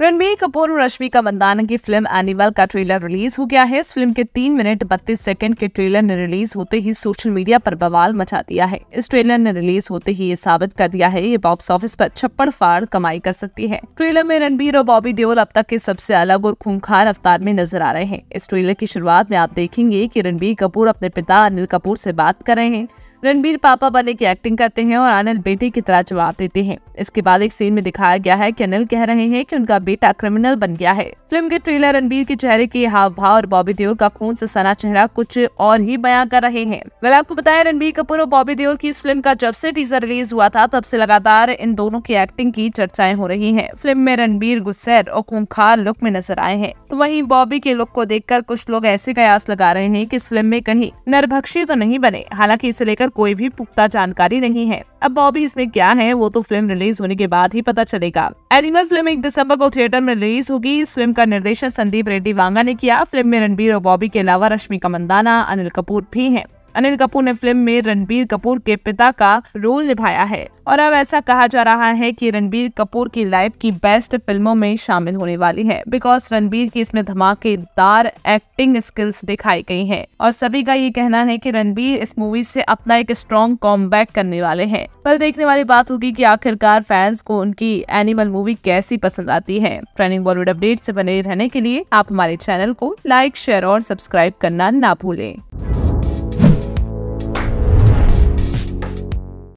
रणबीर कपूर और रश्मिका मंदाना की film Animal का ट्रेलर रिलीज हो गया है इस फिल्म के तीन मिनट बत्तीस सेकंड के ट्रेलर ने रिलीज होते ही सोशल मीडिया पर बवाल मचा दिया है इस ट्रेलर ने रिलीज होते ही ये साबित कर दिया है ये बॉक्स ऑफिस पर छप्पड़ फाड़ कमाई कर सकती है ट्रेलर में रणबीर और बॉबी देओल अब तक के सबसे अलग और खूंखार अवतार में नजर आ रहे हैं इस ट्रेलर की शुरुआत में आप देखेंगे की रणबीर कपूर अपने पिता अनिल कपूर ऐसी बात कर रहे हैं रणबीर पापा बने की एक्टिंग करते हैं और अनिल बेटे की तरह जवाब देते हैं इसके बाद एक सीन में दिखाया गया है कि अनिल कह रहे हैं कि उनका बेटा क्रिमिनल बन गया है फिल्म के ट्रेलर रणबीर के चेहरे के हाव भाव और बॉबी देओल का खून से सना चेहरा कुछ और ही बयां कर रहे हैं वह आपको बताया रणबीर कपूर और बॉबी देओल की इस फिल्म का जब से टीजर रिलीज हुआ था तब से लगातार इन दोनों की एक्टिंग की चर्चाएं हो रही है फिल्म में रणबीर गुस्सैर और खूंखार लुक में नजर आए हैं तो वही बॉबी के लुक को देख कुछ लोग ऐसे कयास लगा रहे हैं की इस फिल्म में कहीं नरभक्षी तो नहीं बने हालांकि इसे लेकर लेकर कोई भी पुख्ता जानकारी नहीं है अब बॉबी इसमें क्या है वो तो फिल्म रिलीज होने के बाद ही पता चलेगा एनिमल फिल्म एक दिसंबर को थिएटर में रिलीज होगी इस फिल्म का निर्देशन संदीप रेड्डी वांगा ने किया फिल्म में रणबीर और बॉबी के अलावा रश्मि मंदाना अनिल कपूर भी है अनिल कपूर ने फिल्म में रणबीर कपूर के पिता का रोल निभाया है और अब ऐसा कहा जा रहा है कि रणबीर कपूर की लाइफ की बेस्ट फिल्मों में शामिल होने वाली है बिकॉज रणबीर की इसमें धमाकेदार एक्टिंग स्किल्स दिखाई गई हैं और सभी का ये कहना है कि रणबीर इस मूवी से अपना एक स्ट्रॉन्ग कॉम करने वाले है पर देखने वाली बात होगी की आखिरकार फैंस को उनकी एनिमल मूवी कैसी पसंद आती है ट्रेनिंग बॉलीवुड अपडेट ऐसी बने रहने के लिए आप हमारे चैनल को लाइक शेयर और सब्सक्राइब करना ना भूलें